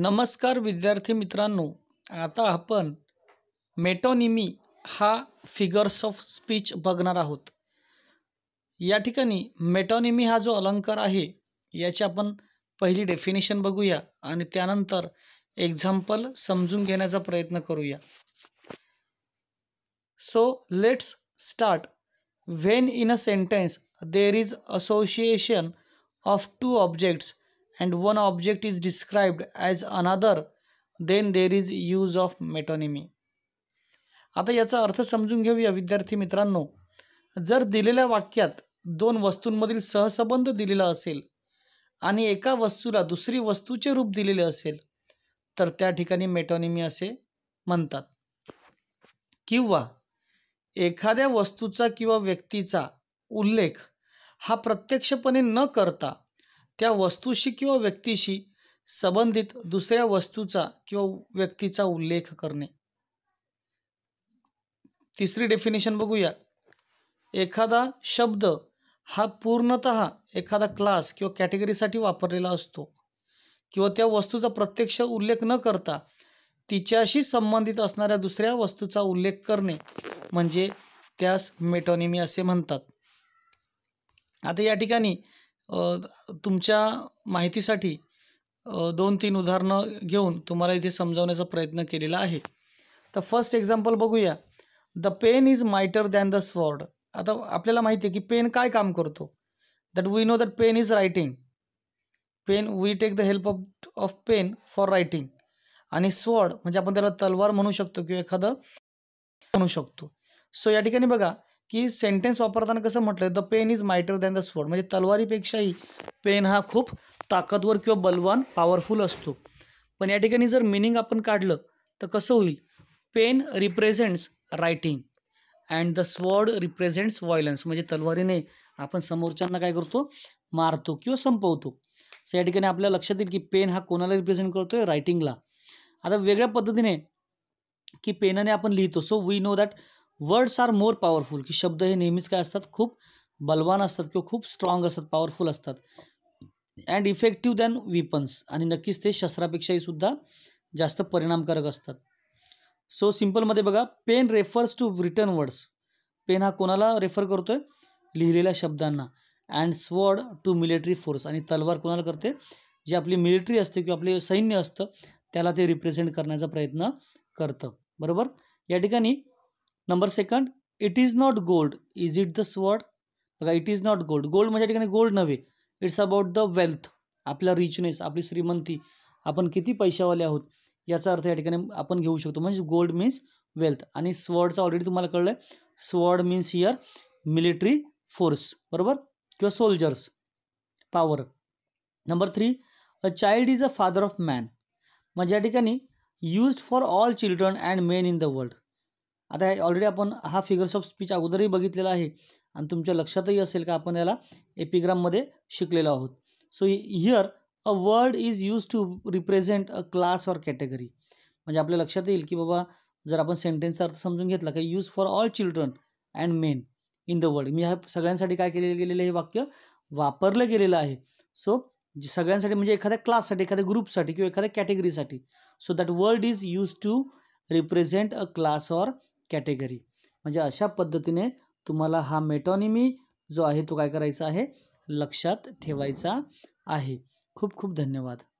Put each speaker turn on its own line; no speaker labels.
नमस्कार विद्यार्थी मित्रांनो आता आपण मेटोनिमी हा फिगर्स ऑफ स्पीच बघणार आहोत या ठिकाणी मेटोनिमी हा जो अलंकार आहे याची आपण पहिली डेफिनेशन बघूया आणि त्यानंतर एक्झाम्पल समजून घेण्याचा प्रयत्न करूया so let's start when in a sentence there is association of two objects and one object is described as another then there is use of metonymy आता याचा अर्थ समजून घेऊया विद्यार्थी मित्रांनो जर दिलेल्या वाक्यात दोन वस्तूंमधील सहसंबंध दिलेला असेल आणि एका वस्तूला दुसरी वस्तूचे रूप दिलेले असेल तर त्या ठिकाणी मेटॉनिमी असे म्हणतात किंवा एखाद्या वस्तूचा किंवा व्यक्तीचा उल्लेख हा प्रत्यक्षपणे न करता त्या वस्तूशी किंवा व्यक्तीशी संबंधित दुसऱ्या वस्तूचा किंवा व्यक्तीचा उल्लेख करणे तिसरी डेफिनेशन बघूया एखादा शब्द हा पूर्णत एखादा क्लास किंवा कॅटेगरीसाठी वापरलेला असतो किंवा त्या वस्तूचा प्रत्यक्ष उल्लेख न करता तिच्याशी संबंधित असणाऱ्या दुसऱ्या वस्तूचा उल्लेख करणे म्हणजे त्यास मेटॉनिमी असे म्हणतात आता या ठिकाणी तुमच्या माहितीसाठी दोन तीन उदाहरणं घेऊन तुम्हाला इथे समजावण्याचा प्रयत्न केलेला आहे तर फर्स्ट एक्झाम्पल बघूया the pen is mightier than the sword आता आपल्याला माहिती आहे की पेन काय काम करतो that we know that pen is writing pen we take the help of of pen for writing आणि स्वॉर्ड म्हणजे आपण त्याला तलवार म्हणू शकतो किंवा एखादं म्हणू शकतो सो या ठिकाणी बघा की सेंटेन्स वापरताना कसं म्हटलं the pen is mightier than the sword म्हणजे तलवारीपेक्षाही पेन हा खूप ताकदवर किंवा बलवान पॉवरफुल असतो पण या ठिकाणी जर मिनिंग आपण काढलं तर कसं होईल pen represents writing and the sword represents violence म्हणजे तलवारीने आपण समोरच्यांना काय करतो मारतो किंवा संपवतो सो या ठिकाणी आपल्या लक्षात येईल की पेन हा कोणाला रिप्रेझेंट करतो आहे रायटिंगला आता वेगळ्या पद्धतीने की पेनाने आपण लिहितो so we know that words are more powerful की शब्द हे नेहमीच काय असतात खूप बलवान असतात किंवा खूप स्ट्रॉंग असतात पॉवरफुल असतात अँड इफेक्टिव्ह दॅन विपन्स आणि नक्कीच ते शस्त्रापेक्षाही सुद्धा जास्त परिणामकारक असतात सो सिंपलमध्ये बघा pen refers to written words pen हा कोणाला रेफर करतोय लिहिलेल्या शब्दांना and sword to military force आणि तलवार कोणाला करते जे आपली मिलिटरी असते किंवा आपले सैन्य असतं त्याला ते रिप्रेझेंट करण्याचा प्रयत्न करतं बरोबर या ठिकाणी number second it is not gold is it the sword बघा it is not gold gold म्हणजे ठिकाणी गोल्ड नव्हे इट्स अबाउट द वेल्थ आपला रिचनेस आपली श्रीमंती आपण किती पैशावाले आहोत याचा अर्थ या ठिकाणी आपण घेऊ शकतो म्हणजे गोल्ड मीन्स वेल्थ आणि स्वॉर्डचं ऑलरेडी तुम्हाला कळलं आहे sword means here military force बरोबर किंवा soldiers power number three a child is a father of man म्हणजे या ठिकाणी used for all children and men in the world आता ऑलरेडी आपण हा फिगर्स ऑफ स्पीच अगोदरही बघितलेला आहे आणि तुमच्या लक्षातही असेल का आपण याला एपिग्राममध्ये शिकलेलो आहोत so here a word is use to represent a class or category म्हणजे आपल्या लक्षात येईल की बाबा जर आपण सेंटेन्सचा अर्थ समजून घेतला की use for all children and men in the world मी ह्या सगळ्यांसाठी काय केलेलं गेलेलं हे वाक्य वापरलं गेलेलं आहे सो सगळ्यांसाठी म्हणजे एखाद्या क्लाससाठी एखाद्या ग्रुपसाठी किंवा एखाद्या कॅटेगरीसाठी so that word is use to represent a class or category म्हणजे अशा पद्धतीने तुम्हाला हा मेटॉनिमी जो आहे तो काय करायचा आहे लक्षात ठेवायचा आहे खूप खूप धन्यवाद